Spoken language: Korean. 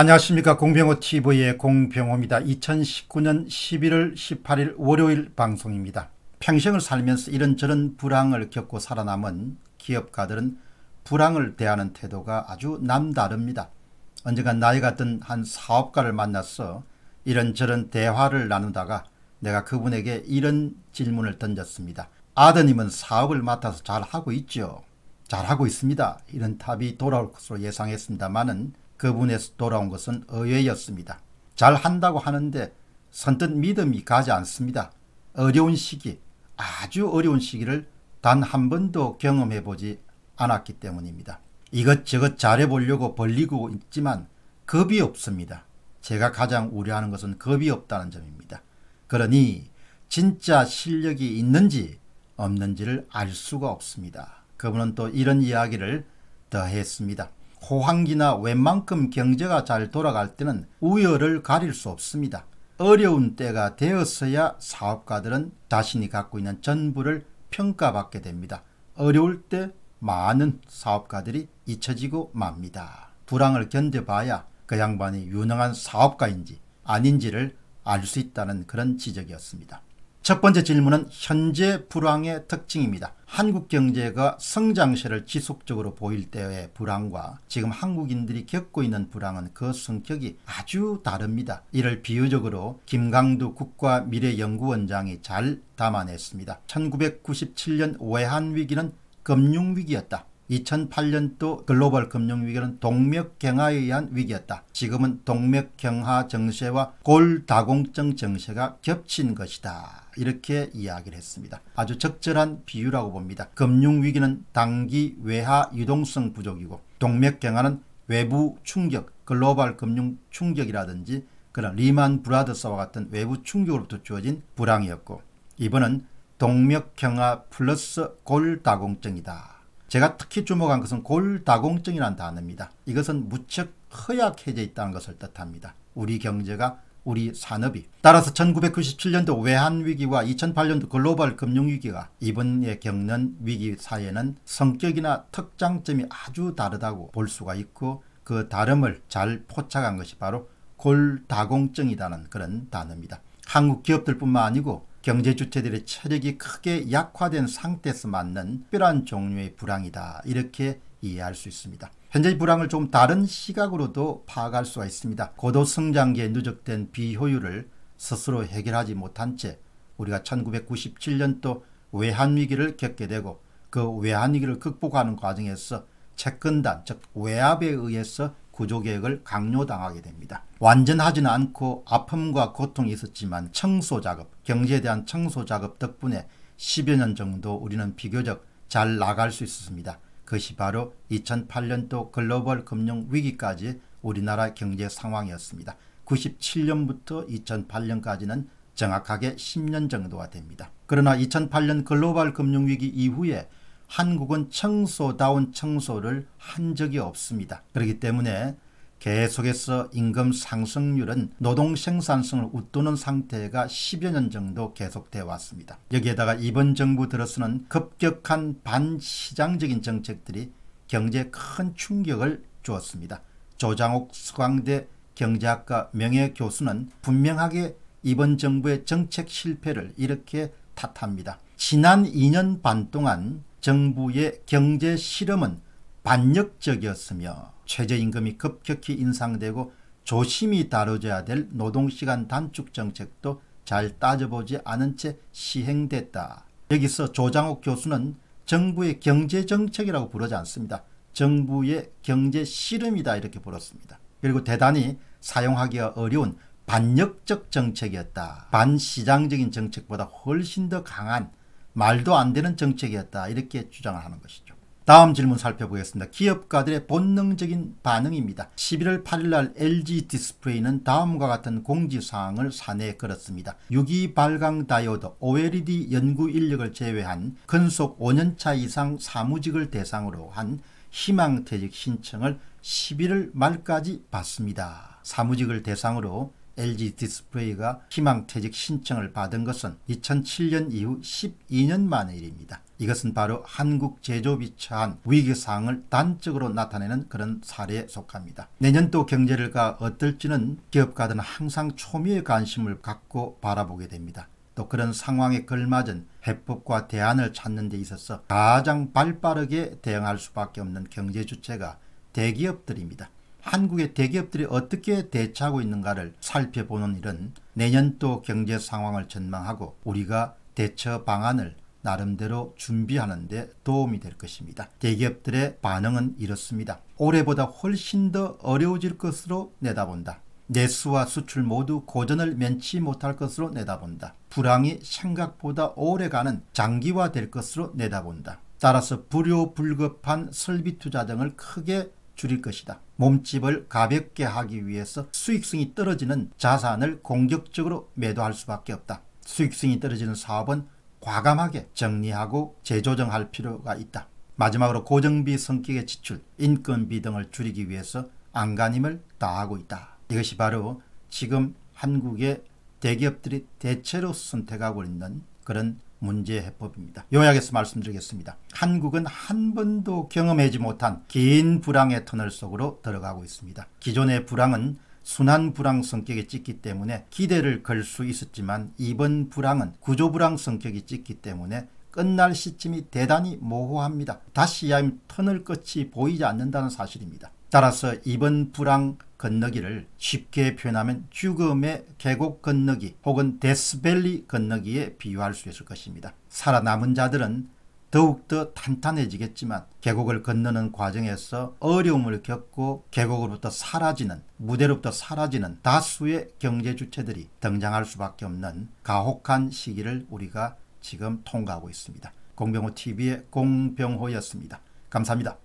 안녕하십니까 공병호TV의 공병호입니다. 2019년 11월 18일 월요일 방송입니다. 평생을 살면서 이런저런 불황을 겪고 살아남은 기업가들은 불황을 대하는 태도가 아주 남다릅니다. 언젠간 나이가 든한 사업가를 만나서 이런저런 대화를 나누다가 내가 그분에게 이런 질문을 던졌습니다. 아드님은 사업을 맡아서 잘하고 있죠? 잘하고 있습니다. 이런 답이 돌아올 것으로 예상했습니다만은 그분에서 돌아온 것은 의외였습니다. 잘한다고 하는데 선뜻 믿음이 가지 않습니다. 어려운 시기, 아주 어려운 시기를 단 한 번도 경험해 보지 않았기 때문입니다. 이것저것 잘해보려고 벌리고 있지만 겁이 없습니다. 제가 가장 우려하는 것은 겁이 없다는 점입니다. 그러니 진짜 실력이 있는지 없는지를 알 수가 없습니다. 그분은 또 이런 이야기를 더했습니다. 호황기나 웬만큼 경제가 잘 돌아갈 때는 우열을 가릴 수 없습니다. 어려운 때가 되었어야 사업가들은 자신이 갖고 있는 전부를 평가받게 됩니다. 어려울 때 많은 사업가들이 잊혀지고 맙니다. 불황을 견뎌봐야 그 양반이 유능한 사업가인지 아닌지를 알 수 있다는 그런 지적이었습니다. 첫 번째 질문은 현재 불황의 특징입니다. 한국 경제가 성장세를 지속적으로 보일 때의 불황과 지금 한국인들이 겪고 있는 불황은 그 성격이 아주 다릅니다. 이를 비유적으로 김강두 국가미래연구원장이 잘 담아냈습니다. 1997년 외환위기는 금융위기였다. 2008년도 글로벌 금융위기는 동맥경화에 의한 위기였다. 지금은 동맥경화 정세와 골다공증 정세가 겹친 것이다. 이렇게 이야기를 했습니다. 아주 적절한 비유라고 봅니다. 금융위기는 단기 외화 유동성 부족이고 동맥경화는 외부 충격, 글로벌 금융 충격이라든지 그런 리만 브라더스와 같은 외부 충격으로부터 주어진 불황이었고 이번은 동맥경화 플러스 골다공증이다. 제가 특히 주목한 것은 골다공증이라는 단어입니다. 이것은 무척 허약해져 있다는 것을 뜻합니다. 우리 경제가 우리 산업이 따라서 1997년도 외환위기와 2008년도 글로벌 금융위기가 이번에 겪는 위기 사회는 성격이나 특장점이 아주 다르다고 볼 수가 있고 그 다름을 잘 포착한 것이 바로 골다공증이라는 그런 단어입니다. 한국 기업들뿐만 아니고 경제 주체들의 체력이 크게 약화된 상태에서 맞는 특별한 종류의 불황이다 이렇게 이해할 수 있습니다. 현재의 불황을 좀 다른 시각으로도 파악할 수가 있습니다. 고도 성장기에 누적된 비효율을 스스로 해결하지 못한 채 우리가 1997년도 외환위기를 겪게 되고 그 외환위기를 극복하는 과정에서 채권단 즉 외압에 의해서 구조개혁을 강요당하게 됩니다. 완전하지는 않고 아픔과 고통이 있었지만 청소작업, 경제에 대한 청소작업 덕분에 10여 년 정도 우리는 비교적 잘 나갈 수 있었습니다. 그것이 바로 2008년도 글로벌 금융위기까지 우리나라 경제 상황이었습니다. 97년부터 2008년까지는 정확하게 10년 정도가 됩니다. 그러나 2008년 글로벌 금융위기 이후에 한국은 청소다운 청소를 한 적이 없습니다. 그렇기 때문에 계속해서 임금 상승률은 노동 생산성을 웃도는 상태가 10여 년 정도 계속돼 왔습니다. 여기에다가 이번 정부 들어서는 급격한 반시장적인 정책들이 경제에 큰 충격을 주었습니다. 조장옥 수광대 경제학과 명예교수는 분명하게 이번 정부의 정책 실패를 이렇게 탓합니다. 지난 2년 반 동안 정부의 경제 실험은 반역적이었으며 최저임금이 급격히 인상되고 조심히 다뤄져야 될 노동시간 단축 정책도 잘 따져보지 않은 채 시행됐다. 여기서 조장옥 교수는 정부의 경제정책이라고 부르지 않습니다. 정부의 경제 실험이다 이렇게 불렀습니다. 그리고 대단히 사용하기가 어려운 반역적 정책이었다. 반시장적인 정책보다 훨씬 더 강한 말도 안 되는 정책이었다 이렇게 주장을 하는 것이죠. 다음 질문 살펴보겠습니다. 기업가들의 본능적인 반응입니다. 11월 8일 날 LG 디스플레이는 다음과 같은 공지사항을 사내에 걸었습니다. 유기 발광 다이오드 OLED 연구 인력을 제외한 근속 5년차 이상 사무직을 대상으로 한 희망퇴직 신청을 11월 말까지 받습니다. 사무직을 대상으로 LG 디스플레이가 희망퇴직 신청을 받은 것은 2007년 이후 12년 만의 일입니다. 이것은 바로 한국 제조업이 처한 위기 상황을 단적으로 나타내는 그런 사례에 속합니다. 내년도 경제가 어떨지는 기업가들은 항상 초미의 관심을 갖고 바라보게 됩니다. 또 그런 상황에 걸맞은 해법과 대안을 찾는 데 있어서 가장 발빠르게 대응할 수밖에 없는 경제 주체가 대기업들입니다. 한국의 대기업들이 어떻게 대처하고 있는가를 살펴보는 일은 내년도 경제 상황을 전망하고 우리가 대처 방안을 나름대로 준비하는 데 도움이 될 것입니다. 대기업들의 반응은 이렇습니다. 올해보다 훨씬 더 어려워질 것으로 내다본다. 내수와 수출 모두 고전을 면치 못할 것으로 내다본다. 불황이 생각보다 오래가는 장기화될 것으로 내다본다. 따라서 불효불급한 설비 투자 등을 크게 줄일 것이다. 몸집을 가볍게 하기 위해서 수익성이 떨어지는 자산을 공격적으로 매도할 수밖에 없다. 수익성이 떨어지는 사업은 과감하게 정리하고 재조정할 필요가 있다. 마지막으로 고정비 성격의 지출, 인건비 등을 줄이기 위해서 안간힘을 다하고 있다. 이것이 바로 지금 한국의 대기업들이 대체로 선택하고 있는 그런 문제 해법입니다. 요약해서 말씀드리겠습니다. 한국은 한 번도 경험하지 못한 긴 불황의 터널 속으로 들어가고 있습니다. 기존의 불황은 순환 불황 성격이 찢기 때문에 기대를 걸 수 있었지만 이번 불황은 구조 불황 성격이 찢기 때문에 끝날 시점이 대단히 모호합니다. 다시 하면 터널 끝이 보이지 않는다는 사실입니다. 따라서 이번 불황 건너기를 쉽게 표현하면 죽음의 계곡 건너기 혹은 데스밸리 건너기에 비유할 수 있을 것입니다. 살아남은 자들은 더욱더 탄탄해지겠지만 계곡을 건너는 과정에서 어려움을 겪고 계곡으로부터 사라지는 무대로부터 사라지는 다수의 경제 주체들이 등장할 수밖에 없는 가혹한 시기를 우리가 지금 통과하고 있습니다. 공병호TV의 공병호였습니다. 감사합니다.